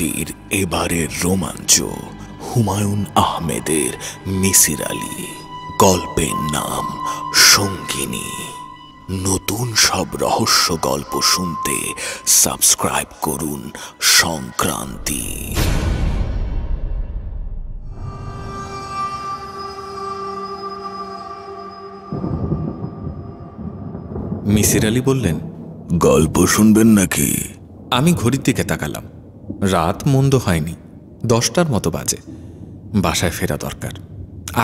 রাত্রির এবারের রোমাঞ্চ হুমায়ুন আহমেদের মিসির আলী গল্পের নাম সঙ্গিনী নতুন সব রহস্য গল্প শুনতে সাবস্ক্রাইব করুন সংক্রান্তি মিসির আলী বললেন গল্প শুনবেন নাকি আমি ঘড়ির দিকে তাকালাম রাত মন্দ হয়নি দশটার মতো বাজে বাসায় ফেরা দরকার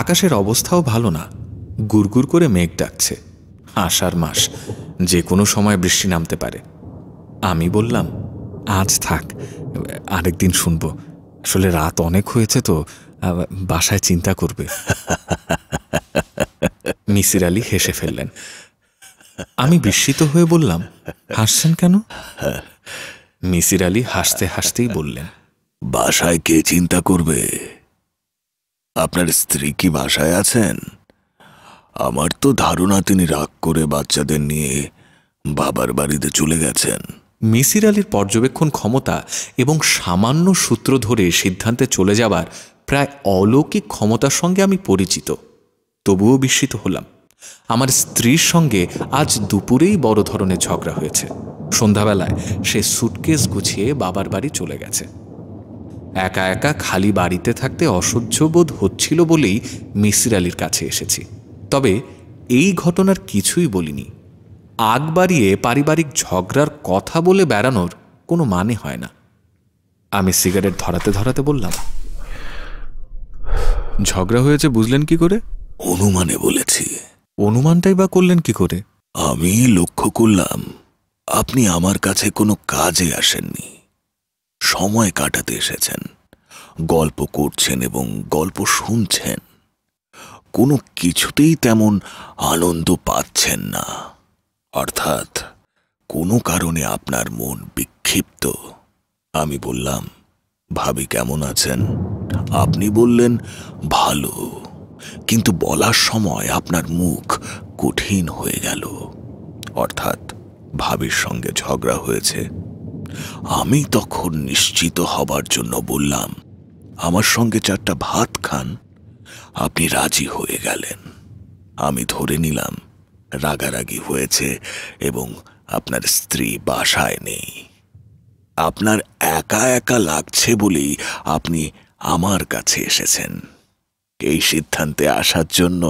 আকাশের অবস্থাও ভালো না গুরগুর করে মেঘ ডাকছে আষাঢ় মাস যে কোনো সময় বৃষ্টি নামতে পারে আমি বললাম আজ থাক আরেকদিন শুনব আসলে রাত অনেক হয়েছে তো বাসায় চিন্তা করবে মিসির আলী হেসে ফেললেন আমি বিস্মিত হয়ে বললাম হাসছেন কেন মিসির আলী হাসতে হাসতেই বললেন বাসায় কে চিন্তা করবে আপনার স্ত্রী কি বাসায় আছেন আমার তো ধারণা তিনি রাগ করে বাচ্চাদের নিয়ে বাবার বাড়িতে চলে গেছেন মিসির আলীর পর্যবেক্ষণ ক্ষমতা এবং সামান্য সূত্র ধরে সিদ্ধান্তে চলে যাবার প্রায় অলৌকিক ক্ষমতার সঙ্গে আমি পরিচিত তবুও বিস্মিত হলাম আমার স্ত্রীর সঙ্গে আজ দুপুরেই বড় ধরনের ঝগড়া হয়েছে সন্ধ্যাবেলায় সে সুটকেস গুছিয়ে বাবার বাড়ি চলে গেছে একা একা খালি বাড়িতে থাকতে অসহ্য বোধ হচ্ছিল বলেই মিসির আলির কাছে এসেছি তবে এই ঘটনার কিছুই বলিনি আগ বাড়িয়ে পারিবারিক ঝগড়ার কথা বলে বেড়ানোর কোনো মানে হয় না আমি সিগারেট ধরাতে ধরাতে বললাম ঝগড়া হয়েছে বুঝলেন কি করে অনুমানে বলেছি অনুমানটাই বা করলেন কি করে আমি লক্ষ্য করলাম আপনি আমার কাছে কোনো কাজে আসেননি সময় কাটাতে এসেছেন গল্প করছেন এবং গল্প শুনছেন কোনো কিছুতেই তেমন আনন্দ পাচ্ছেন না অর্থাৎ কোনো কারণে আপনার মন বিক্ষিপ্ত আমি বললাম ভাবি কেমন আছেন আপনি বললেন ভালো কিন্তু বলার সময় আপনার মুখ কঠিন হয়ে গেল অর্থাৎ ভাবির সঙ্গে ঝগড়া হয়েছে আমি তখন নিশ্চিত হবার জন্য বললাম আমার সঙ্গে চারটা ভাত খান আপনি রাজি হয়ে গেলেন আমি ধরে নিলাম রাগারাগি হয়েছে এবং আপনার স্ত্রী বাসায় নেই আপনার একা একা লাগছে বলেই আপনি আমার কাছে এসেছেন এই সিদ্ধান্তে আসার জন্য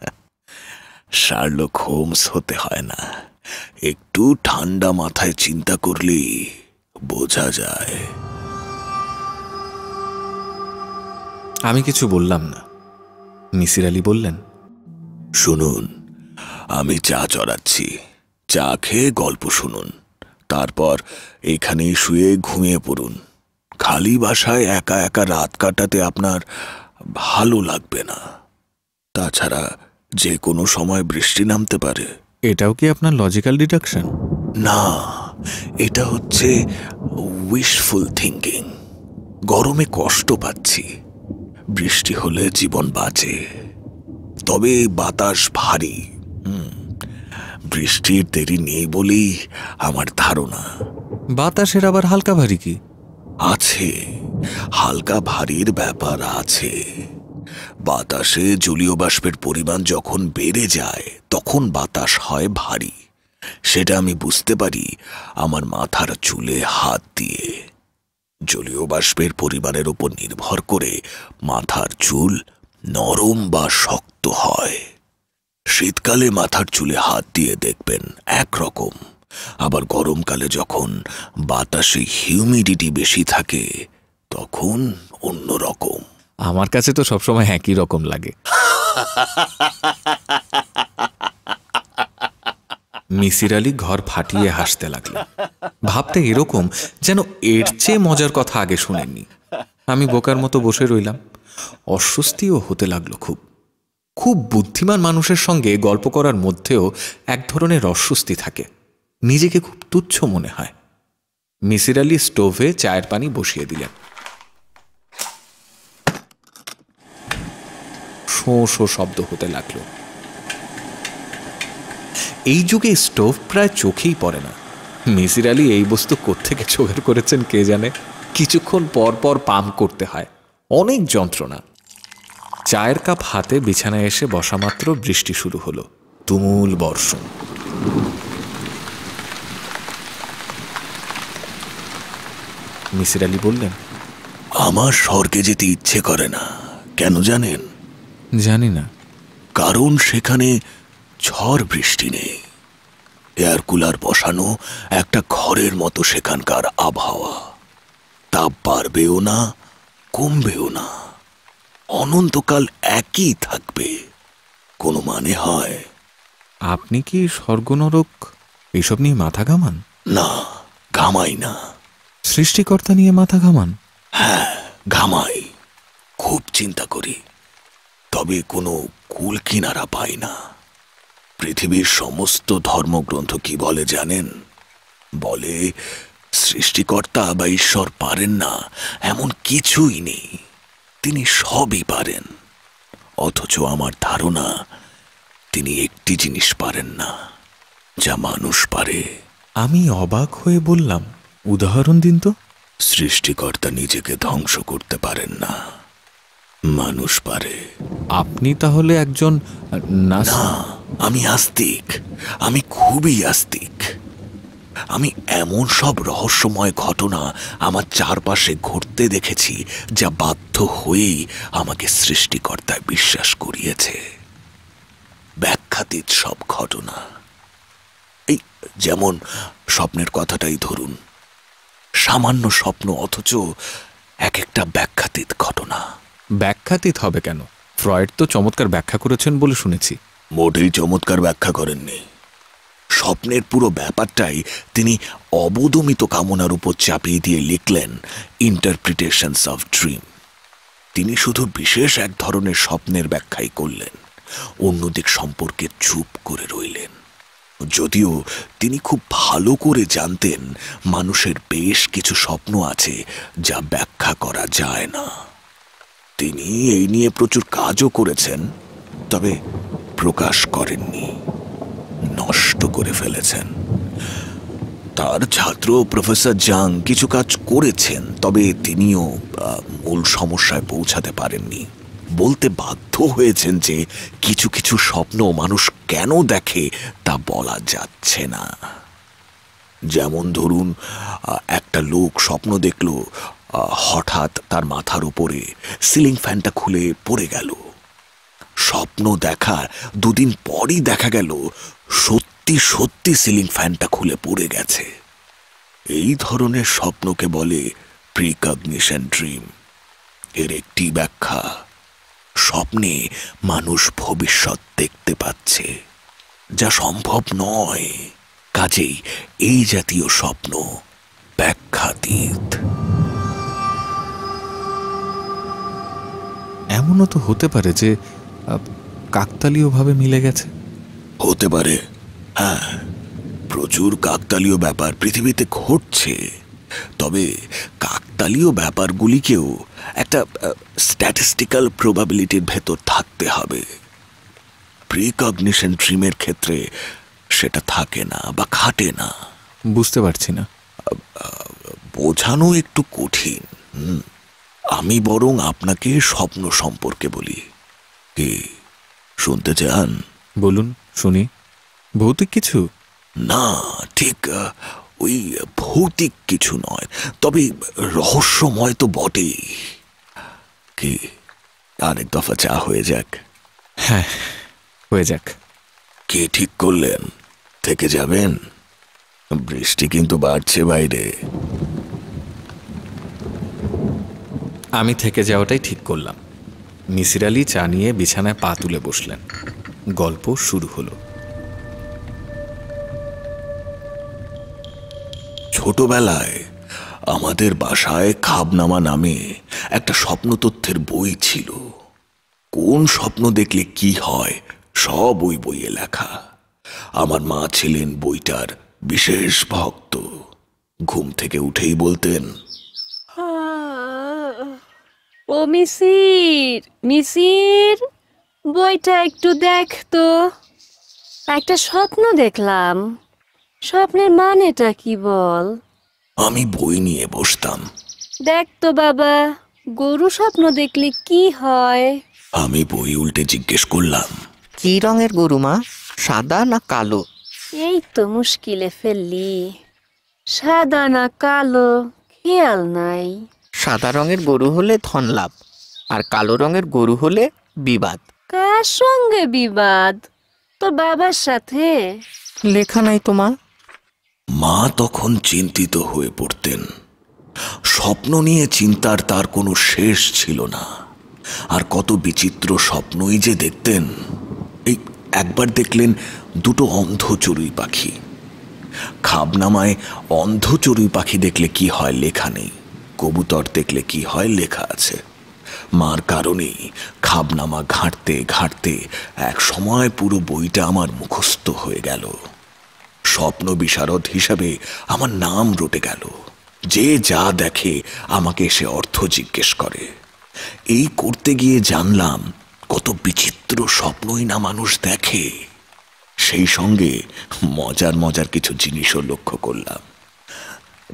শার্লক হোমস হতে হয় না একটু ঠান্ডা মাথায় চিন্তা করলেই বোঝা যায় আমি কিছু বললাম না মিসির আলী বললেন শুনুন আমি চা চড়াচ্ছি চা খেয়ে গল্প শুনুন তারপর এখানেই শুয়ে ঘুমিয়ে পড়ুন খালি বাসায় একা একা রাত কাটাতে আপনার ভালো লাগবে না তাছাড়া যে কোনো সময় বৃষ্টি নামতে পারে এটাও কি আপনার লজিক্যাল ডিডাকশন না এটা হচ্ছে উইশফুল থিঙ্কিং গরমে কষ্ট পাচ্ছি বৃষ্টি হলে জীবন বাঁচে তবে বাতাস ভারী বৃষ্টির দেরি নেই বলেই আমার ধারণা বাতাসের আবার হালকা ভারী কি আছে হালকা ভারীর ব্যাপার আছে বাতাসে জলীয় বাষ্পের পরিমাণ যখন বেড়ে যায় তখন বাতাস হয় ভারী সেটা আমি বুঝতে পারি আমার মাথার চুলে হাত দিয়ে জলীয় বাষ্পের পরিমাণের উপর নির্ভর করে মাথার চুল নরম বা শক্ত হয় শীতকালে মাথার চুলে হাত দিয়ে দেখবেন একরকম আবার গরমকালে যখন বাতাসে হিউমিডিটি বেশি থাকে তখন অন্য রকম আমার কাছে তো সবসময় একই রকম লাগে মিসির আলি ঘর ফাটিয়ে হাসতে লাগলো ভাবতে এরকম যেন এর চেয়ে মজার কথা আগে শুনেননি আমি বোকার মতো বসে রইলাম অস্বস্তিও হতে লাগলো খুব খুব বুদ্ধিমান মানুষের সঙ্গে গল্প করার মধ্যেও এক ধরনের অস্বস্তি থাকে নিজেকে খুব তুচ্ছ মনে হয় মিসির আলী স্টোভে চায়ের পানি বসিয়ে দিলেন শোঁ শো শব্দ হতে লাগলো এই যুগে স্টোভ প্রায় চোখেই পড়ে না মিসির আলী এই বস্তু কোত্থেকে জোগাড় করেছেন কে জানে কিছুক্ষণ পর পর পাম করতে হয় অনেক যন্ত্রণা চায়ের কাপ হাতে বিছানায় এসে বসা মাত্র বৃষ্টি শুরু হলো তুমুল বর্ষণ মিসির আলী বললেন আমার স্বর্গে যেতে ইচ্ছে করে না কেন জানেন জানি না কারণ সেখানে ঝড় বৃষ্টি নেই এয়ার কুলার বসানো একটা ঘরের মতো সেখানকার আবহাওয়া তাপ বাড়বেও না কমবেও না অনন্তকাল একই থাকবে কোনো মানে হয় আপনি কি স্বর্গনরক এসব নিয়ে মাথা ঘামান না ঘামাই না সৃষ্টিকর্তা নিয়ে মাথা ঘামান হ্যাঁ ঘামাই খুব চিন্তা করি তবে কোনো কুল কিনারা পাই না পৃথিবীর সমস্ত ধর্মগ্রন্থ কি বলে জানেন বলে সৃষ্টিকর্তা বা ঈশ্বর পারেন না এমন কিছুই নেই তিনি সবই পারেন অথচ আমার ধারণা তিনি একটি জিনিস পারেন না যা মানুষ পারে আমি অবাক হয়ে বললাম উদাহরণ দিন তো সৃষ্টিকর্তা নিজেকে ধ্বংস করতে পারেন না মানুষ পারে আপনি তাহলে একজন না আমি আস্তিক আমি খুবই আস্তিক আমি এমন সব রহস্যময় ঘটনা আমার চারপাশে ঘটতে দেখেছি যা বাধ্য হয়েই আমাকে সৃষ্টিকর্তায় বিশ্বাস করিয়েছে ব্যাখ্যাতীত সব ঘটনা এই যেমন স্বপ্নের কথাটাই ধরুন সামান্য স্বপ্ন অথচ এক একটা ব্যাখ্যাতীত ঘটনা ব্যাখ্যাতীত হবে কেন ফ্রয়েড তো চমৎকার ব্যাখ্যা করেছেন বলে শুনেছি মোটেই চমৎকার ব্যাখ্যা করেননি স্বপ্নের পুরো ব্যাপারটাই তিনি অবদমিত কামনার উপর চাপিয়ে দিয়ে লিখলেন ইন্টারপ্রিটেশনস অফ ড্রিম তিনি শুধু বিশেষ এক ধরনের স্বপ্নের ব্যাখ্যাই করলেন অন্যদিক সম্পর্কে চুপ করে রইলেন যদিও তিনি খুব ভালো করে জানতেন মানুষের বেশ কিছু স্বপ্ন আছে যা ব্যাখ্যা করা যায় না তিনি এই নিয়ে প্রচুর কাজও করেছেন তবে প্রকাশ করেননি নষ্ট করে ফেলেছেন তার ছাত্র প্রফেসর জাং কিছু কাজ করেছেন তবে তিনিও মূল সমস্যায় পৌঁছাতে পারেননি বলতে বাধ্য হয়েছেন যে কিছু কিছু স্বপ্ন মানুষ কেন দেখে তা বলা যাচ্ছে না যেমন ধরুন একটা লোক স্বপ্ন দেখল হঠাৎ তার মাথার উপরে সিলিং ফ্যানটা খুলে পড়ে গেল স্বপ্ন দেখার দুদিন পরই দেখা গেল সত্যি সত্যি সিলিং ফ্যানটা খুলে পড়ে গেছে এই ধরনের স্বপ্নকে বলে প্রিকগনিশন ড্রিম এর একটি ব্যাখ্যা স্বপ্নে মানুষ ভবিষ্যৎ দেখতে পাচ্ছে যা সম্ভব নয় কাজেই এই জাতীয় স্বপ্ন ব্যাখ্যাতীত এমনও তো হতে পারে যে কাকতালীয়ভাবে মিলে গেছে হতে পারে হ্যাঁ প্রচুর কাকতালীয় ব্যাপার পৃথিবীতে ঘটছে তবে কাকতালীয় ব্যাপারগুলিকেও একটা স্ট্যাটিস্টিক্যাল প্রবাবিলিটির ভেতর থাকতে হবে প্রিকগনিশন ড্রিমের ক্ষেত্রে সেটা থাকে না বা খাটে না বুঝতে পারছি না বোঝানো একটু কঠিন আমি বরং আপনাকে স্বপ্ন সম্পর্কে বলি কি শুনতে চান বলুন শুনি ভৌতিক কিছু না ঠিক ওই ভৌতিক কিছু নয় তবে রহস্যময় তো বটেই কি আরেক দফা চা হয়ে যাক হ্যাঁ হয়ে যাক কে ঠিক করলেন থেকে যাবেন বৃষ্টি কিন্তু বাড়ছে বাইরে আমি থেকে যাওয়াটাই ঠিক করলাম মিসির আলি চা নিয়ে বিছানায় পা তুলে বসলেন গল্প শুরু হলো ছোটবেলায় আমাদের বাসায় খাবনামা নামে একটা স্বপ্নতথ্যের বই ছিল কোন স্বপ্ন দেখলে কি হয় সব ওই বইয়ে লেখা আমার মা ছিলেন বইটার বিশেষ ভক্ত ঘুম থেকে উঠেই বলতেন ও মিসির মিসির বইটা একটু দেখ তো একটা স্বপ্ন দেখলাম স্বপ্নের মানেটা কি বল আমি বই নিয়ে বসতাম দেখ তো বাবা গরু স্বপ্ন দেখলে কি হয় আমি বই উল্টে জিজ্ঞেস করলাম কি রঙের গরু মা সাদা না কালো এই তো মুশকিলে ফেললি সাদা না কালো খেয়াল নাই সাদা রঙের গরু হলে লাভ আর কালো রঙের গরু হলে বিবাদ কার সঙ্গে বিবাদ তো বাবার সাথে লেখা নাই তোমার মা তখন চিন্তিত হয়ে পড়তেন স্বপ্ন নিয়ে চিন্তার তার কোনো শেষ ছিল না আর কত বিচিত্র স্বপ্নই যে দেখতেন এই একবার দেখলেন দুটো অন্ধ চড়ুই পাখি খাবনামায় অন্ধ চড়ুই পাখি দেখলে কি হয় লেখা নেই কবুতর দেখলে কি হয় লেখা আছে মার কারণে খাবনামা ঘাঁটতে ঘাঁটতে এক সময় পুরো বইটা আমার মুখস্থ হয়ে গেল স্বপ্ন বিশারদ হিসাবে আমার নাম রটে গেল যে যা দেখে আমাকে সে অর্থ জিজ্ঞেস করে এই করতে গিয়ে জানলাম কত বিচিত্র স্বপ্নই না মানুষ দেখে সেই সঙ্গে মজার মজার কিছু জিনিসও লক্ষ্য করলাম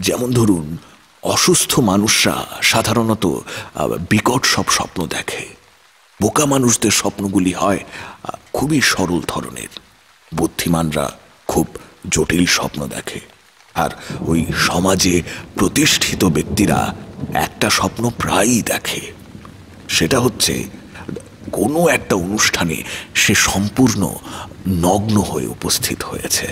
যেমন ধরুন অসুস্থ মানুষরা সাধারণত বিকট সব স্বপ্ন দেখে বোকা মানুষদের স্বপ্নগুলি হয় খুবই সরল ধরনের বুদ্ধিমানরা খুব জটিল স্বপ্ন দেখে আর ওই সমাজে প্রতিষ্ঠিত ব্যক্তিরা একটা স্বপ্ন প্রায়ই দেখে সেটা হচ্ছে কোনো একটা অনুষ্ঠানে সে সম্পূর্ণ নগ্ন হয়ে উপস্থিত হয়েছে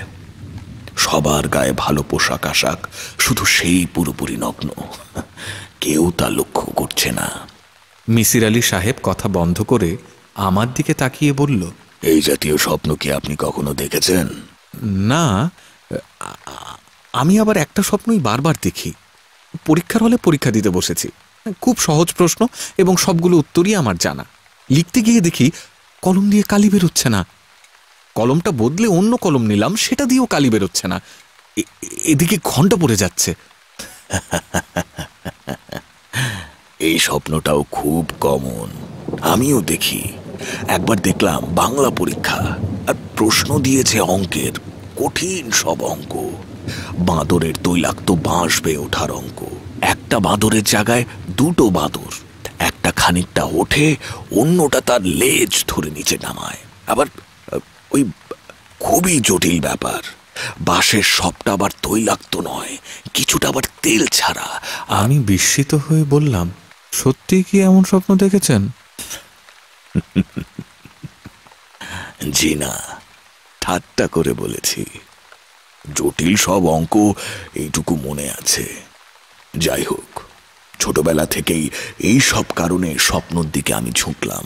সবার গায়ে ভালো পোশাক আশাক শুধু সেই পুরোপুরি নগ্ন কেউ তা লক্ষ্য করছে না মিসির আলী সাহেব কথা বন্ধ করে আমার দিকে তাকিয়ে বলল এই জাতীয় স্বপ্ন কি আপনি কখনো দেখেছেন না আমি আবার একটা স্বপ্নই বারবার দেখি পরীক্ষার হলে পরীক্ষা দিতে বসেছি খুব সহজ প্রশ্ন এবং সবগুলো উত্তরই আমার জানা লিখতে গিয়ে দেখি কলম দিয়ে কালি বেরোচ্ছে না কলমটা বদলে অন্য কলম নিলাম সেটা দিয়েও কালি বেরোচ্ছে না এদিকে ঘন্টা পড়ে যাচ্ছে এই স্বপ্নটাও খুব কমন আমিও দেখি একবার দেখলাম বাংলা পরীক্ষা আর প্রশ্ন দিয়েছে অঙ্কের কঠিন সব অঙ্ক বাঁদরের তৈলাক্ত বাঁশ বেয়ে ওঠার অঙ্ক একটা বাঁদরের জায়গায় দুটো বাঁদর একটা খানিকটা ওঠে অন্যটা তার লেজ ধরে নিচে নামায় আবার ওই খুবই জটিল ব্যাপার বাঁশের সবটা আবার তৈলাক্ত নয় কিছুটা আবার তেল ছাড়া আমি বিস্মিত হয়ে বললাম সত্যি কি এমন স্বপ্ন দেখেছেন জি না ঠাট্টা করে বলেছি জটিল সব অঙ্ক এইটুকু মনে আছে যাই হোক ছোটবেলা থেকেই এই সব কারণে স্বপ্নর দিকে আমি ঝুঁকলাম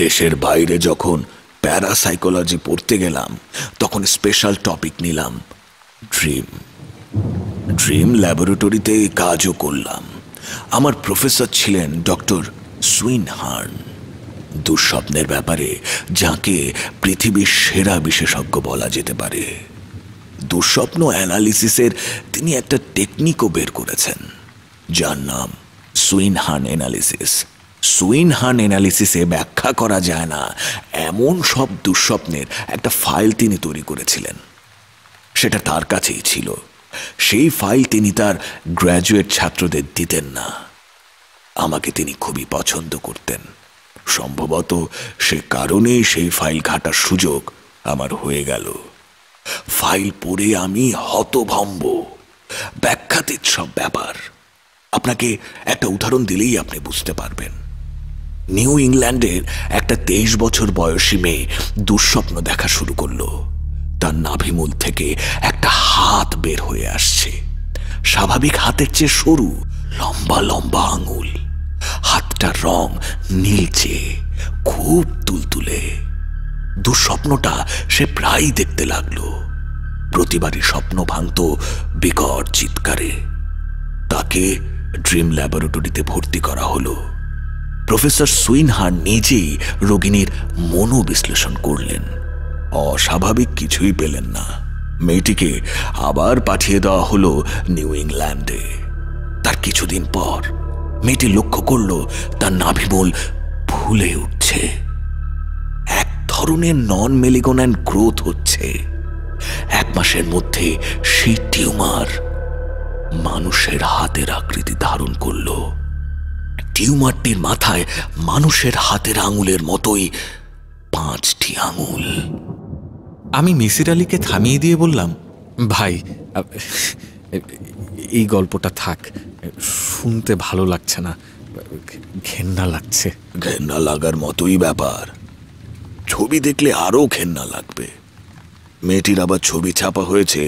দেশের বাইরে যখন প্যারাসাইকোলজি পড়তে গেলাম তখন স্পেশাল টপিক নিলাম ড্রিম ড্রিম ল্যাবরেটরিতে কাজও করলাম আমার প্রফেসর ছিলেন ডক্টর সুইন হার্ন দুঃস্বপ্নের ব্যাপারে যাকে পৃথিবীর সেরা বিশেষজ্ঞ বলা যেতে পারে দুঃস্বপ্ন অ্যানালিসিসের তিনি একটা টেকনিকও বের করেছেন যার নাম সুইনহান অ্যানালিসিস সুইনহান অ্যানালিসিসে ব্যাখ্যা করা যায় না এমন সব দুঃস্বপ্নের একটা ফাইল তিনি তৈরি করেছিলেন সেটা তার কাছেই ছিল সেই ফাইল তিনি তার গ্র্যাজুয়েট ছাত্রদের দিতেন না আমাকে তিনি খুবই পছন্দ করতেন সম্ভবত সে কারণেই সেই ফাইল ঘাটার সুযোগ আমার হয়ে গেল ফাইল পড়ে আমি হতভম্ব ব্যাখ্যাতীত সব ব্যাপার আপনাকে একটা উদাহরণ দিলেই আপনি বুঝতে পারবেন নিউ ইংল্যান্ডের একটা তেইশ বছর বয়সী মেয়ে দুঃস্বপ্ন দেখা শুরু করল তার নাভিমূল থেকে একটা হাত বের হয়ে আসছে স্বাভাবিক হাতের চেয়ে সরু লম্বা লম্বা আঙুল হাতটার রং নীলচে খুব তুলতুলে দুঃস্বপ্নটা সে প্রায়ই দেখতে লাগলো প্রতিবারই স্বপ্ন ভাঙত বিকট চিৎকারে তাকে ড্রিম ল্যাবরেটরিতে ভর্তি করা হলো প্রফেসর সুইনহার নিজেই রোগিনীর মনোবিশ্লেষণ করলেন অস্বাভাবিক কিছুই পেলেন না মেয়েটিকে আবার পাঠিয়ে দেওয়া হলো নিউ ইংল্যান্ডে তার কিছুদিন পর মেয়েটি লক্ষ্য করল তার নাভিবোল ফুলে উঠছে এক ধরনের নন মেলিগোন্যান গ্রোথ হচ্ছে এক মাসের মধ্যে সেই টিউমার মানুষের হাতের আকৃতি ধারণ করল টিউমারটির মাথায় মানুষের হাতের আঙুলের মতোই পাঁচটি আঙুল আমি মিসির আলীকে থামিয়ে দিয়ে বললাম ভাই এই গল্পটা থাক শুনতে ভালো লাগছে না ঘেন্না লাগছে ঘেন্না লাগার মতোই ব্যাপার ছবি দেখলে আরও ঘেন্না লাগবে মেয়েটির আবার ছবি ছাপা হয়েছে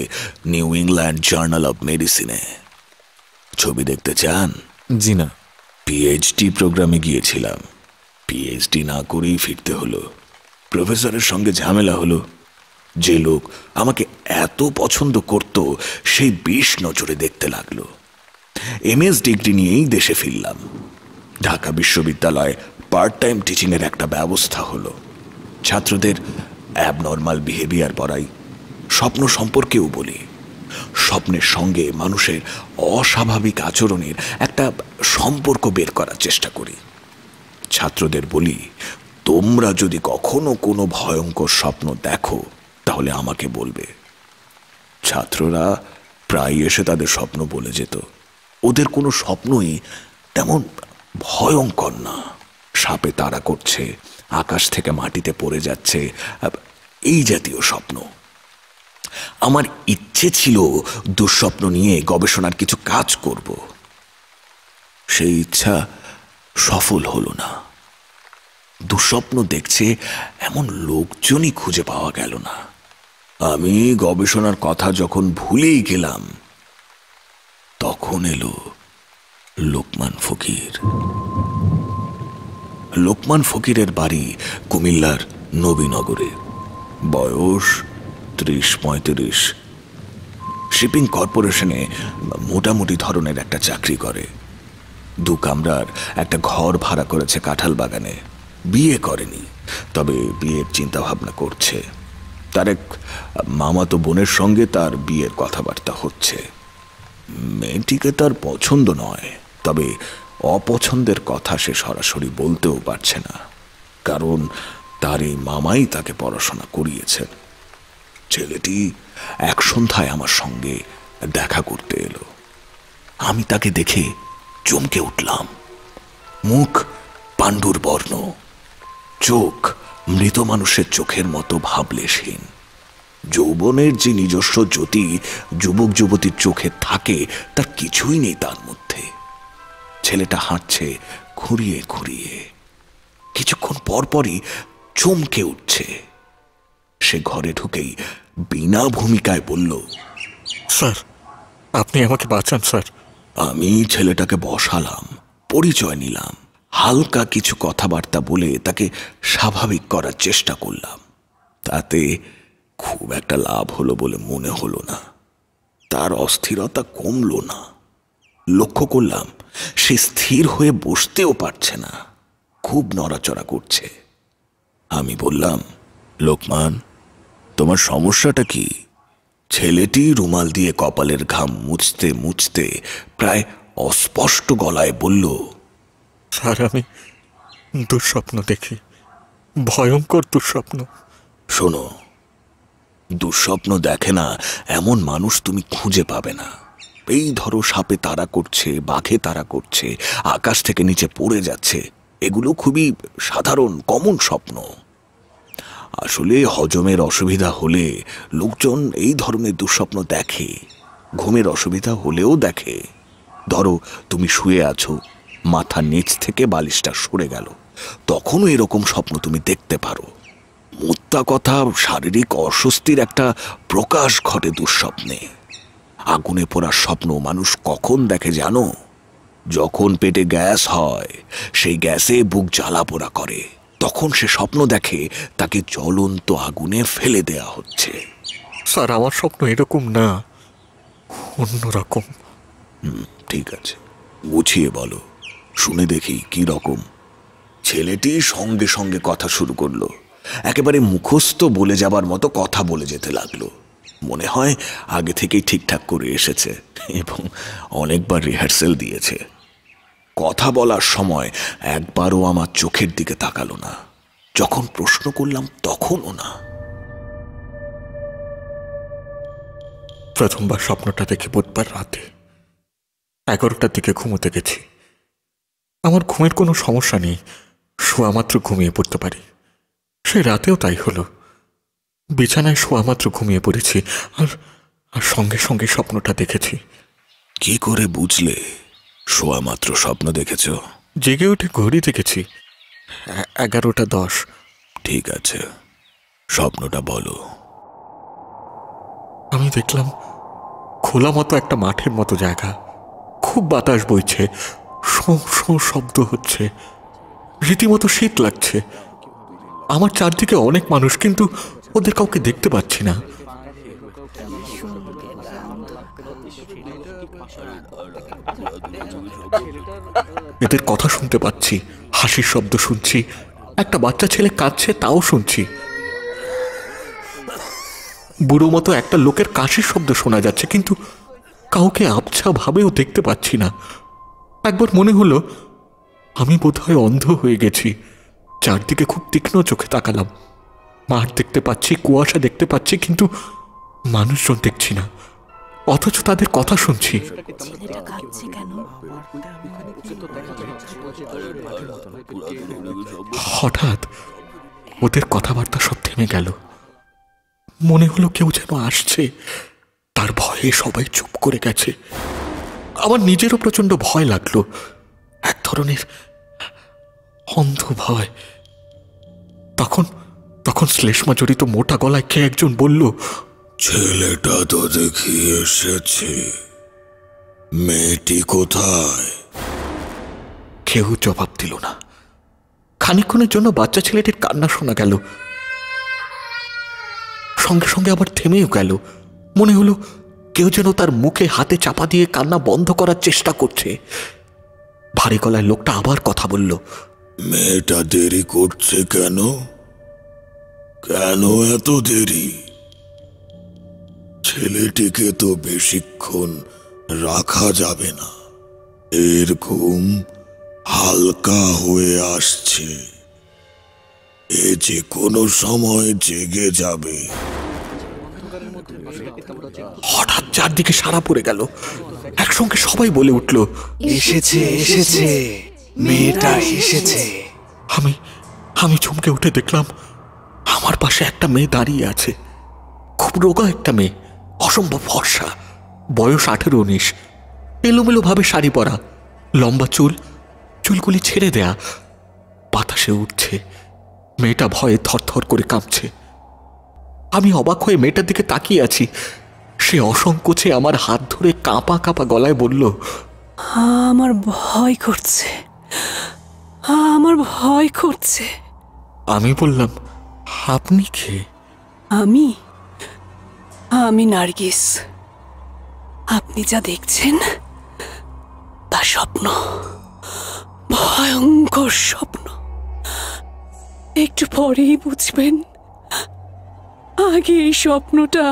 নিউ ইংল্যান্ড জার্নাল অব মেডিসিনে ছবি দেখতে চান জি না পিএইচডি প্রোগ্রামে গিয়েছিলাম পিএইচডি না করেই ফিরতে হলো প্রফেসরের সঙ্গে ঝামেলা হলো যে লোক আমাকে এত পছন্দ করত সেই বিষ নজরে দেখতে লাগলো এমএস ডিগ্রি নিয়েই দেশে ফিরলাম ঢাকা বিশ্ববিদ্যালয়ে পার্ট টাইম টিচিংয়ের একটা ব্যবস্থা হলো ছাত্রদের অ্যাবনর্মাল বিহেভিয়ার পড়াই স্বপ্ন সম্পর্কেও বলি স্বপ্নের সঙ্গে মানুষের অস্বাভাবিক আচরণের একটা সম্পর্ক বের করার চেষ্টা করি ছাত্রদের বলি তোমরা যদি কখনো কোনো ভয়ঙ্কর স্বপ্ন দেখো তাহলে আমাকে বলবে ছাত্ররা প্রায় এসে তাদের স্বপ্ন বলে যেত ওদের কোনো স্বপ্নই তেমন ভয়ঙ্কর না সাপে তাড়া করছে আকাশ থেকে মাটিতে পড়ে যাচ্ছে এই জাতীয় স্বপ্ন আমার ইচ্ছে ছিল দুঃস্বপ্ন নিয়ে গবেষণার কিছু কাজ করব সেই ইচ্ছা সফল হল না দুঃস্বপ্ন দেখছে এমন লোকজনই খুঁজে পাওয়া গেল না আমি গবেষণার কথা যখন ভুলেই গেলাম তখন এলো লোকমান ফকির লোকমান ফকিরের বাড়ি কুমিল্লার নবীনগরে বয়স ত্রিশ পঁয়ত্রিশ শিপিং কর্পোরেশনে মোটামুটি ধরনের একটা চাকরি করে দু কামরার একটা ঘর ভাড়া করেছে কাঁঠাল বাগানে বিয়ে করেনি তবে বিয়ের চিন্তাভাবনা করছে তার এক মামাতো বোনের সঙ্গে তার বিয়ের কথাবার্তা হচ্ছে মেয়েটিকে তার পছন্দ নয় তবে অপছন্দের কথা সে সরাসরি বলতেও পারছে না কারণ তার এই মামাই তাকে পড়াশোনা করিয়েছেন ছেলেটি এক সন্ধ্যায় আমার সঙ্গে দেখা করতে এলো আমি তাকে দেখে চমকে উঠলাম মুখ পাণ্ডুর বর্ণ চোখ মৃত মানুষের চোখের মতো ভাবলেশহীন যৌবনের যে নিজস্ব জ্যোতি যুবক যুবতীর চোখে থাকে তার কিছুই নেই তার মধ্যে ছেলেটা হাঁটছে ঘুরিয়ে ঘুরিয়ে কিছুক্ষণ পরপরই চমকে উঠছে সে ঘরে ঢুকেই বিনা ভূমিকায় বলল স্যার আপনি আমাকে বাঁচান স্যার আমি ছেলেটাকে বসালাম পরিচয় নিলাম হালকা কিছু কথাবার্তা বলে তাকে স্বাভাবিক করার চেষ্টা করলাম তাতে খুব একটা লাভ হলো বলে মনে হলো না তার অস্থিরতা কমল না লক্ষ্য করলাম সে স্থির হয়ে বসতেও পারছে না খুব নড়াচড়া করছে আমি বললাম লোকমান তোমার সমস্যাটা কি ছেলেটি রুমাল দিয়ে কপালের ঘাম মুছতে মুছতে প্রায় অস্পষ্ট গলায় বলল স্যার আমি দুঃস্বপ্ন দেখি ভয়ঙ্কর দুঃস্বপ্ন শোনো দুঃস্বপ্ন দেখে না এমন মানুষ তুমি খুঁজে পাবে না এই ধরো সাপে তারা করছে বাঘে তারা করছে আকাশ থেকে নিচে পড়ে যাচ্ছে এগুলো খুবই সাধারণ কমন স্বপ্ন আসলে হজমের অসুবিধা হলে লোকজন এই ধরনের দুঃস্বপ্ন দেখে ঘুমের অসুবিধা হলেও দেখে ধরো তুমি শুয়ে আছো মাথা নিচ থেকে বালিশটা সরে গেল তখনও এরকম স্বপ্ন তুমি দেখতে পারো মোত্তা কথা শারীরিক অস্বস্তির একটা প্রকাশ ঘটে দুঃস্বপ্নে আগুনে পড়ার স্বপ্ন মানুষ কখন দেখে জানো যখন পেটে গ্যাস হয় সেই গ্যাসে বুক জ্বালা পোড়া করে তখন সে স্বপ্ন দেখে তাকে জ্বলন্ত আগুনে ফেলে দেয়া হচ্ছে স্যার আমার স্বপ্ন এরকম না অন্যরকম ঠিক আছে গুছিয়ে বলো শুনে দেখি কি রকম ছেলেটি সঙ্গে সঙ্গে কথা শুরু করলো একেবারে মুখস্থ বলে যাবার মতো কথা বলে যেতে লাগলো মনে হয় আগে থেকেই ঠিকঠাক করে এসেছে এবং অনেকবার রিহার্সেল দিয়েছে কথা বলার সময় একবারও আমার চোখের দিকে তাকালো না যখন প্রশ্ন করলাম তখনও না প্রথমবার স্বপ্নটা দেখে বুধবার রাতে এগারোটার দিকে ঘুমোতে গেছি আমার ঘুমের কোনো সমস্যা নেই শোয়া মাত্র ঘুমিয়ে পড়তে পারি সে রাতেও তাই হলো বিছানায় শোয়া মাত্র ঘুমিয়ে পড়েছি আর আর সঙ্গে সঙ্গে স্বপ্নটা দেখেছি কি করে বুঝলে শোয়া মাত্র স্বপ্ন দেখেছ জেগে উঠে ঘড়ি দেখেছি এগারোটা দশ ঠিক আছে স্বপ্নটা বলো আমি দেখলাম খোলা মতো একটা মাঠের মতো জায়গা খুব বাতাস বইছে শো শব্দ হচ্ছে রীতিমতো শীত লাগছে আমার চারদিকে অনেক মানুষ কিন্তু ওদের কাউকে দেখতে পাচ্ছি না এদের কথা শুনতে পাচ্ছি হাসির শব্দ শুনছি একটা বাচ্চা ছেলে কাঁদছে তাও শুনছি বুড়ো মতো একটা লোকের কাশির শব্দ শোনা যাচ্ছে কিন্তু কাউকে ভাবেও দেখতে পাচ্ছি না একবার মনে হলো আমি বোধহয় অন্ধ হয়ে গেছি চারদিকে খুব তীক্ষ্ণ চোখে তাকালাম মাঠ দেখতে পাচ্ছি কুয়াশা দেখতে পাচ্ছি কিন্তু মানুষজন দেখছি না অথচ তাদের কথা শুনছি হঠাৎ ওদের কথাবার্তা সব থেমে গেল মনে হলো কেউ যেন আসছে তার ভয়ে সবাই চুপ করে গেছে আমার নিজেরও প্রচণ্ড ভয় লাগলো এক ধরনের অন্ধ ভয় তখন তখন শ্লেষ্মাচরিত মোটা গলায় খেয়ে একজন বলল ছেলেটা তো দেখি এসেছে মেয়েটি কোথায় কেউ জবাব দিল না খানিক্ষণের জন্য বাচ্চা ছেলেটির কান্না শোনা গেল সঙ্গে সঙ্গে আবার থেমেও গেল মনে হলো কেউ যেন তার মুখে হাতে চাপা দিয়ে কান্না বন্ধ করার চেষ্টা করছে ভারী গলায় লোকটা আবার কথা বলল মেয়েটা দেরি করছে কেন কেন এত দেরি ছেলেটিকে তো বেশিক্ষণ রাখা যাবে না এর ঘুম হালকা হয়ে আসছে এ যে কোনো সময় জেগে যাবে হঠাৎ চারদিকে সারা পড়ে গেল একসঙ্গে সবাই বলে উঠল এসেছে এসেছে মেয়েটা এসেছে আমি আমি চমকে উঠে দেখলাম আমার পাশে একটা মেয়ে দাঁড়িয়ে আছে খুব রোগা একটা মেয়ে অসম্ভব ফর্সা বয়স আঠেরো উনিশ এলোমেলোভাবে শাড়ি পরা লম্বা চুল চুলগুলি ছেড়ে দেয়া বাতাসে উঠছে মেয়েটা ভয়ে থরথর করে কাঁপছে আমি অবাক হয়ে মেয়েটার দিকে তাকিয়ে আছি সে অসংকোচে আমার হাত ধরে কাঁপা কাঁপা গলায় বলল আমার ভয় করছে আমার ভয় করছে আমি বললাম আপনি কে আমি আমি নার্গিস আপনি যা দেখছেন তা স্বপ্ন ভয়ঙ্কর স্বপ্ন একটু পরেই বুঝবেন আগে এই স্বপ্নটা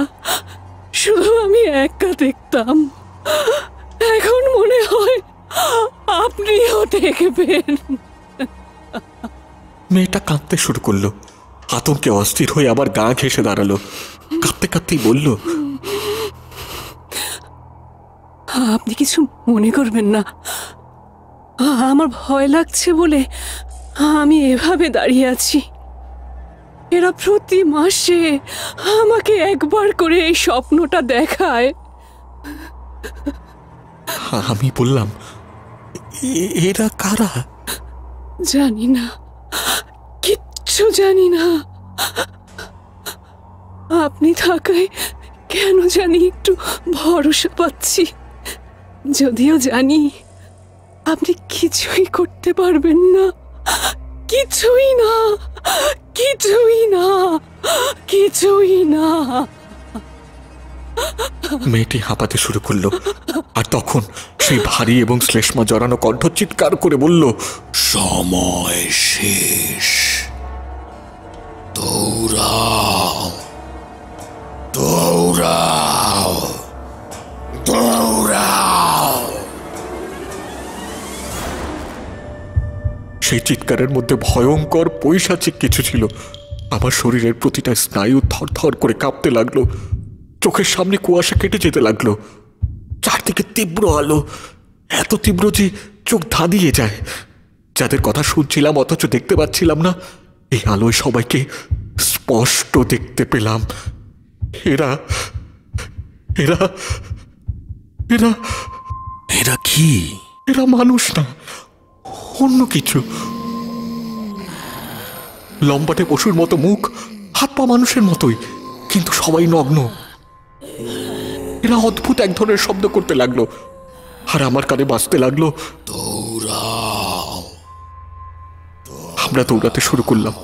শুধু আমি একা দেখতাম এখন মনে হয় আপনিও দেখবেন মেয়েটা কাঁদতে শুরু করলো আতঙ্কে অস্থির হয়ে আবার গা ঘেসে দাঁড়ালো কাঁদতে কাঁদতেই বলল আপনি কিছু মনে করবেন না আমার ভয় লাগছে বলে আমি এভাবে দাঁড়িয়ে আছি এরা প্রতি মাসে আমাকে একবার করে এই স্বপ্নটা দেখায় আমি বললাম এরা কারা জানি না কিচ্ছু জানি না আপনি থাকায় কেন জানি একটু ভরসা পাচ্ছি যদিও জানি আপনি কিছুই করতে পারবেন না কিছুই না কিছুই না কিছুই না মেয়েটি হাঁপাতে শুরু করলো আর তখন সেই ভারী এবং শ্লেষ্মা জড়ানো কণ্ঠ চিৎকার করে বলল সময় শেষ দৌড়াও দৌড়াও দৌড়াও সেই চিৎকারের মধ্যে ভয়ঙ্কর পৈশাচিক কিছু ছিল আমার শরীরের প্রতিটা স্নায়ু থরথর করে কাঁপতে লাগলো চোখের সামনে কুয়াশা কেটে যেতে লাগলো চারদিকে তীব্র আলো এত তীব্র যে চোখ ধাঁধিয়ে যায় যাদের কথা শুনছিলাম অথচ দেখতে পাচ্ছিলাম না এই আলোয় সবাইকে স্পষ্ট দেখতে পেলাম এরা এরা এরা এরা কি এরা মানুষ না অন্য কিছু লম্বাটে পশুর মতো মুখ হাত পা মানুষের মতোই কিন্তু সবাই নগ্ন এরা অদ্ভুত এক ধরনের শব্দ করতে লাগলো আর আমার কানে বাঁচতে লাগলো আমরা দৌড়াতে শুরু করলাম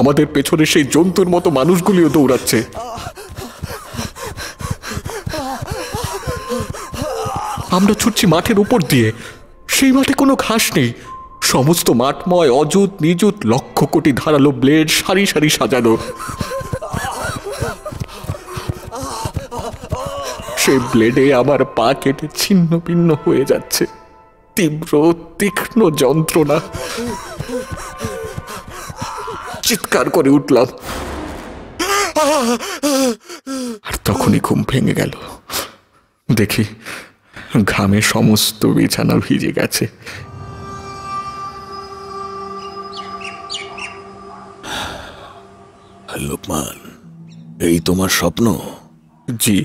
আমাদের পেছনে সেই জন্তুর মতো মানুষগুলিও দৌড়াচ্ছে আমরা ছুটছি মাঠের উপর দিয়ে সেই মাঠে কোনো ঘাস নেই সমস্ত মাঠময় অযুত নিজুত লক্ষ কোটি ধারালো ব্লেড সারি সারি সাজানো সে ব্লেডে আমার পা কেটে ছিন্ন ভিন্ন হয়ে যাচ্ছে তীব্র তীক্ষ্ণ যন্ত্রণা চিৎকার করে উঠলাম আর তখনই ঘুম ভেঙে গেল দেখি ঘামে সমস্ত বিছানা ভিজে গেছে লোকমান এই তোমার স্বপ্ন জি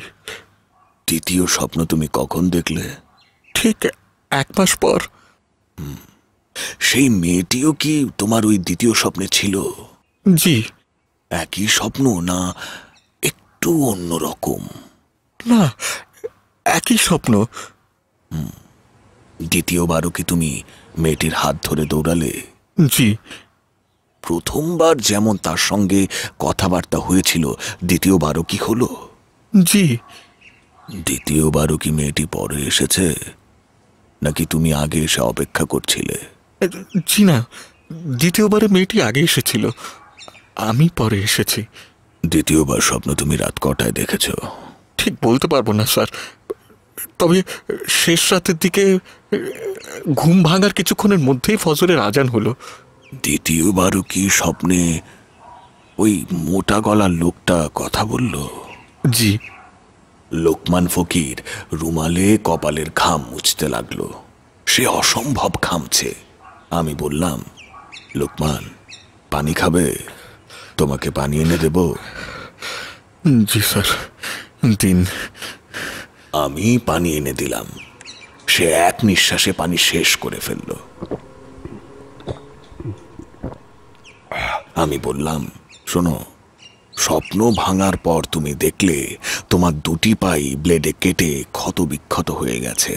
দ্বিতীয় স্বপ্ন তুমি কখন দেখলে ঠিক এক মাস পর সেই মেয়েটিও কি তোমার ওই দ্বিতীয় স্বপ্নে ছিল জি একই স্বপ্ন না একটু অন্যরকম না একই স্বপ্ন দ্বিতীয়বারও কি তুমি মেয়েটির হাত ধরে দৌড়ালে জি প্রথমবার যেমন তার সঙ্গে কথাবার্তা হয়েছিল দ্বিতীয়বারও কি হলো জি দ্বিতীয়বারও কি মেয়েটি পরে এসেছে নাকি তুমি আগে এসে অপেক্ষা করছিলে জি না দ্বিতীয়বারে মেয়েটি আগে এসেছিল আমি পরে এসেছি দ্বিতীয়বার স্বপ্ন তুমি রাত কটায় দেখেছ ঠিক বলতে পারবো না স্যার তবে শেষ রাতের দিকে ঘুম ভাঙার কিছুক্ষণের মধ্যেই ফজরের আজান হলো দ্বিতীয়বারও কি স্বপ্নে ওই মোটা গলার লোকটা কথা বলল জি লোকমান ফকির রুমালে কপালের ঘাম মুছতে লাগলো সে অসম্ভব ঘামছে আমি বললাম লোকমান পানি খাবে তোমাকে পানি এনে দেব জি স্যার দিন আমি পানি এনে দিলাম সে এক নিঃশ্বাসে পানি শেষ করে ফেলল আমি বললাম শোনো স্বপ্ন ভাঙার পর তুমি দেখলে তোমার দুটি পাই ব্লেডে কেটে ক্ষতবিক্ষত হয়ে গেছে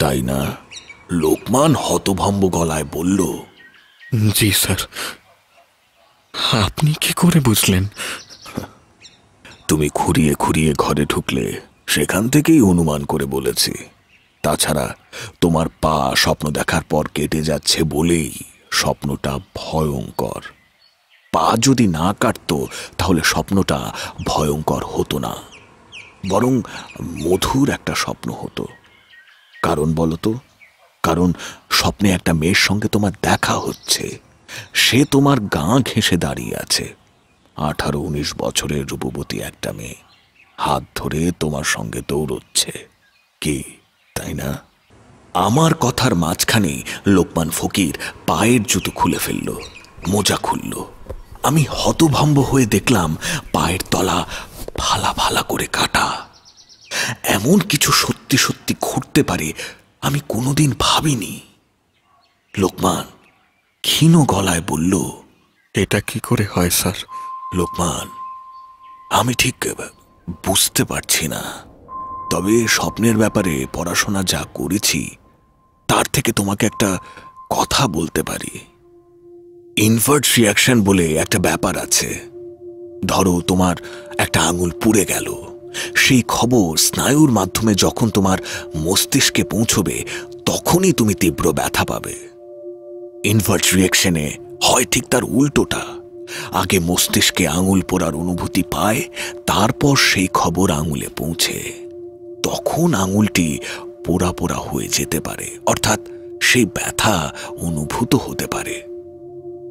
তাই না লোকমান হতভম্ব গলায় বলল জি স্যার আপনি কি করে বুঝলেন তুমি খুঁড়িয়ে খুঁড়িয়ে ঘরে ঢুকলে সেখান থেকেই অনুমান করে বলেছি তাছাড়া তোমার পা স্বপ্ন দেখার পর কেটে যাচ্ছে বলেই স্বপ্নটা ভয়ঙ্কর পা যদি না কাটত তাহলে স্বপ্নটা ভয়ঙ্কর হতো না বরং মধুর একটা স্বপ্ন হতো কারণ বলতো কারণ স্বপ্নে একটা মেয়ের সঙ্গে তোমার দেখা হচ্ছে সে তোমার গা ঘেঁষে দাঁড়িয়ে আছে আঠারো উনিশ বছরের রূপবতী একটা মেয়ে হাত ধরে তোমার সঙ্গে দৌড়চ্ছে কি তাই না আমার কথার মাঝখানে লোকমান ফকির পায়ের জুতো খুলে ফেলল মোজা খুলল আমি হতভম্ব হয়ে দেখলাম পায়ের তলা ফালা ফালা করে কাটা এমন কিছু সত্যি সত্যি ঘটতে পারে আমি কোনোদিন ভাবিনি লোকমান ক্ষীণ গলায় বলল এটা কি করে হয় স্যার লোকমান আমি ঠিক বুঝতে পারছি না তবে স্বপ্নের ব্যাপারে পড়াশোনা যা করেছি তার থেকে তোমাকে একটা কথা বলতে পারি ইনভার্ট রিয়াকশন বলে একটা ব্যাপার আছে ধরো তোমার একটা আঙুল পুড়ে গেল সেই খবর স্নায়ুর মাধ্যমে যখন তোমার মস্তিষ্কে পৌঁছবে তখনই তুমি তীব্র ব্যথা পাবে ইনভার্ট রিয়াকশনে হয় ঠিক তার উল্টোটা আগে মস্তিষ্কে আঙুল পোড়ার অনুভূতি পায় তারপর সেই খবর আঙুলে পৌঁছে তখন আঙুলটি পোড়া পোড়া হয়ে যেতে পারে অর্থাৎ সেই ব্যথা অনুভূত হতে পারে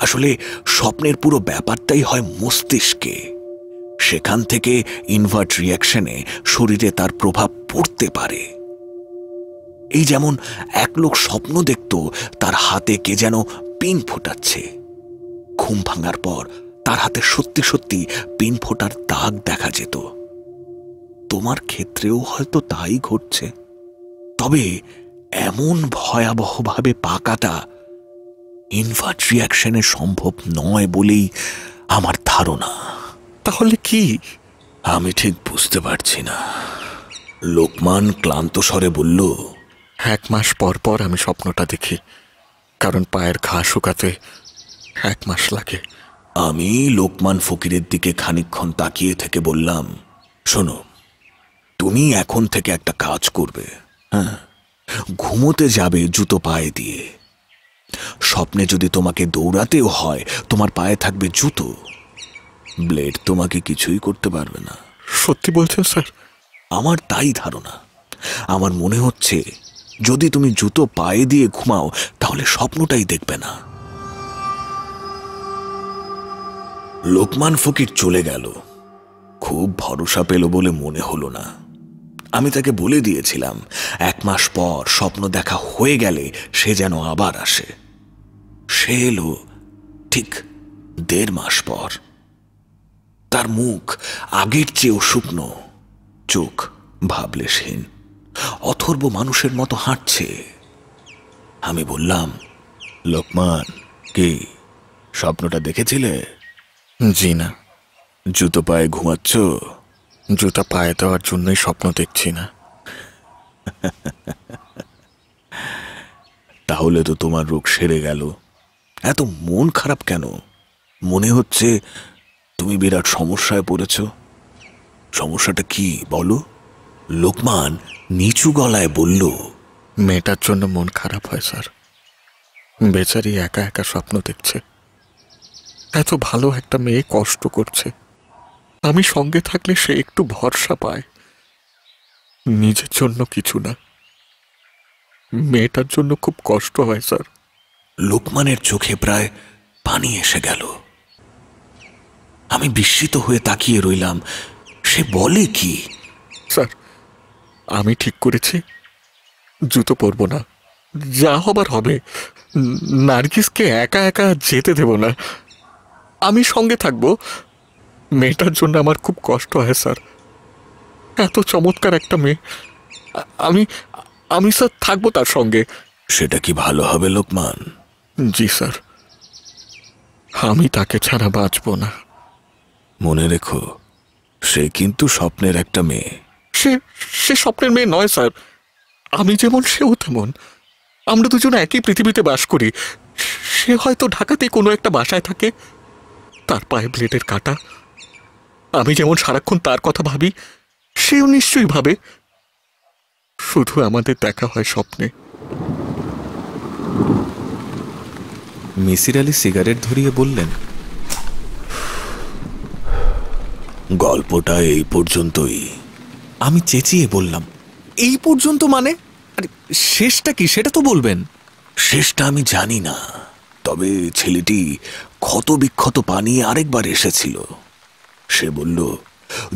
আসলে স্বপ্নের পুরো ব্যাপারটাই হয় মস্তিষ্কে সেখান থেকে ইনভার্ট রিয়াকশনে শরীরে তার প্রভাব পড়তে পারে এই যেমন এক লোক স্বপ্ন দেখত তার হাতে কে যেন পিন ফোটাচ্ছে ঘুম ভাঙার পর তার হাতে সত্যি সত্যি পিন ফোটার দাগ দেখা যেত তোমার ক্ষেত্রেও হয়তো তাই ঘটছে তবে এমন ভয়াবহভাবে পাকাটা ইনভার্ট রিয়াকশনে সম্ভব নয় বলেই আমার ধারণা তাহলে কি আমি ঠিক বুঝতে পারছি না লোকমান ক্লান্ত স্বরে বলল এক মাস পর পর আমি স্বপ্নটা দেখি কারণ পায়ের ঘা শুকাতে এক মাস লাগে আমি লোকমান ফকিরের দিকে খানিক্ষণ তাকিয়ে থেকে বললাম শোনো তুমি এখন থেকে একটা কাজ করবে হ্যাঁ ঘুমোতে যাবে জুতো পায়ে দিয়ে স্বপ্নে যদি তোমাকে দৌড়াতেও হয় তোমার পায়ে থাকবে জুতো ব্লেড তোমাকে কিছুই করতে পারবে না সত্যি বলছেন স্যার আমার তাই ধারণা আমার মনে হচ্ছে যদি তুমি জুতো পায়ে দিয়ে ঘুমাও তাহলে স্বপ্নটাই দেখবে না লোকমান ফকির চলে গেল খুব ভরসা পেল বলে মনে হলো না আমি তাকে বলে দিয়েছিলাম এক মাস পর স্বপ্ন দেখা হয়ে গেলে সে যেন আবার আসে সে এলো ঠিক দেড় মাস পর তার মুখ আগের চেয়েও শুকনো চোখ ভাবলেশহীন অথর্ব মানুষের মতো হাঁটছে আমি বললাম লোকমান কি স্বপ্নটা দেখেছিলে জি না জুতো পায়ে ঘুমাচ্ছ জুতা পায়ে দেওয়ার জন্যই স্বপ্ন দেখছি না তাহলে তো তোমার রোগ সেরে গেল এত মন খারাপ কেন মনে হচ্ছে তুমি বিরাট সমস্যায় পড়েছ সমস্যাটা কি বলো লোকমান নিচু গলায় বলল মেয়েটার জন্য মন খারাপ হয় স্যার বেচারি একা একা স্বপ্ন দেখছে এত ভালো একটা মেয়ে কষ্ট করছে আমি সঙ্গে থাকলে সে একটু ভরসা পায় নিজের জন্য কিছু না মেয়েটার জন্য খুব কষ্ট হয় স্যার লোকমানের চোখে প্রায় পানি এসে গেল আমি বিস্মিত হয়ে তাকিয়ে রইলাম সে বলে কি স্যার আমি ঠিক করেছি জুতো পরব না যা হবার হবে নার্গিসকে একা একা যেতে দেব না আমি সঙ্গে থাকবো মেয়েটার জন্য আমার খুব কষ্ট হয় স্যার এত চমৎকার একটা মেয়ে আমি আমি স্যার থাকবো তার সঙ্গে সেটা কি ভালো হবে লোকমান জি স্যার আমি তাকে ছাড়া বাঁচব না মনে রেখো সে কিন্তু স্বপ্নের একটা মেয়ে সে সে স্বপ্নের মেয়ে নয় স্যার আমি যেমন সেও তেমন আমরা দুজন একই পৃথিবীতে বাস করি সে হয়তো ঢাকাতে কোনো একটা বাসায় থাকে তার পায়ে ব্লেডের কাটা আমি যেমন সারাক্ষণ তার কথা ভাবি সেও নিশ্চয়ই ভাবে শুধু আমাদের দেখা হয় স্বপ্নে মিসির আলি সিগারেট ধরিয়ে বললেন গল্পটা এই পর্যন্তই আমি চেঁচিয়ে বললাম এই পর্যন্ত মানে আরে শেষটা কি সেটা তো বলবেন শেষটা আমি জানি না তবে ছেলেটি ক্ষত বিক্ষত পানি আরেকবার এসেছিল সে বলল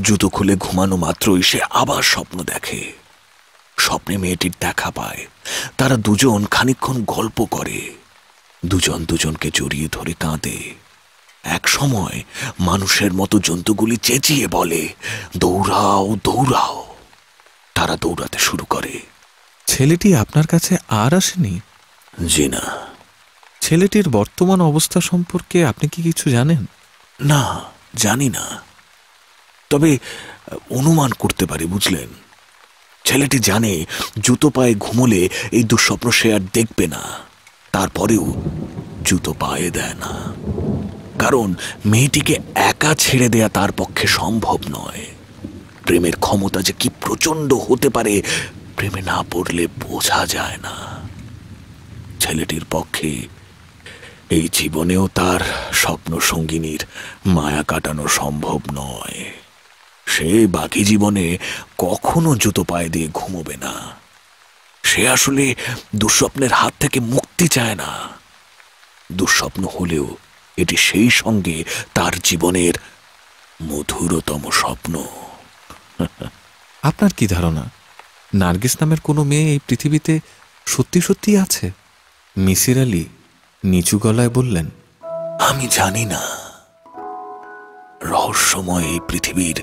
জুতো খুলে ঘুমানো মাত্রই সে আবার স্বপ্ন দেখে স্বপ্নে মেয়েটির দেখা পায় তারা দুজন খানিক্ষণ গল্প করে দুজন দুজনকে জড়িয়ে ধরে কাঁদে এক সময় মানুষের মতো জন্তুগুলি চেঁচিয়ে বলে দৌড়াও দৌড়াও তারা দৌড়াতে শুরু করে ছেলেটি আপনার কাছে আর আসেনি জি না ছেলেটির বর্তমান অবস্থা সম্পর্কে আপনি কি কিছু জানেন না জানি না তবে অনুমান করতে পারি বুঝলেন ছেলেটি জানে জুতো পায়ে ঘুমলে এই দুঃস্বপ্ন সে আর দেখবে না তারপরেও জুতো পায়ে দেয় না কারণ মেয়েটিকে একা ছেড়ে দেয়া তার পক্ষে সম্ভব নয় প্রেমের ক্ষমতা যে কি প্রচণ্ড হতে পারে প্রেমে না পড়লে বোঝা যায় না ছেলেটির পক্ষে এই জীবনেও তার স্বপ্ন সঙ্গিনীর মায়া কাটানো সম্ভব নয় সে বাকি জীবনে কখনো জুতো পায়ে দিয়ে ঘুমোবে না সে আসলে দুঃস্বপ্নের হাত থেকে মুক্তি চায় না দুঃস্বপ্ন হলেও এটি সেই সঙ্গে তার জীবনের মধুরতম স্বপ্ন আপনার কি ধারণা নার্গিস নামের কোনো মেয়ে এই পৃথিবীতে সত্যি সত্যি আছে মিসির আলী নিচু গলায় বললেন আমি জানি না রহস্যময় এই পৃথিবীর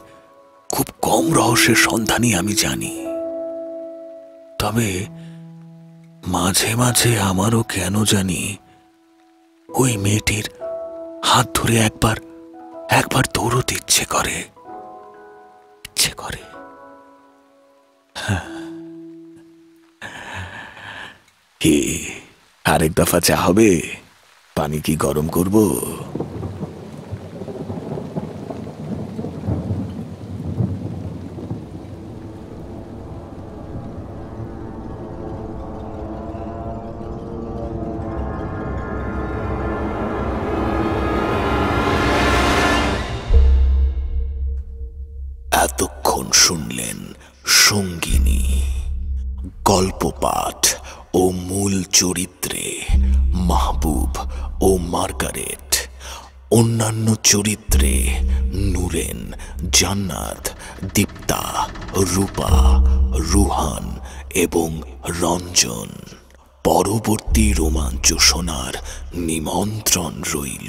খুব কম রহস্যের সন্ধানই আমি জানি তবে মাঝে মাঝে আমারও কেন জানি ওই মেয়েটির হাত ধরে একবার একবার দৌড়তে ইচ্ছে করে ইচ্ছে করে কি আরেক দফা চা হবে পানি কি গরম করবো অন্য চরিত্রে নুরেন জান্নাত দীপ্তা রূপা রুহান এবং রঞ্জন পরবর্তী রোমাঞ্চ শোনার নিমন্ত্রণ রইল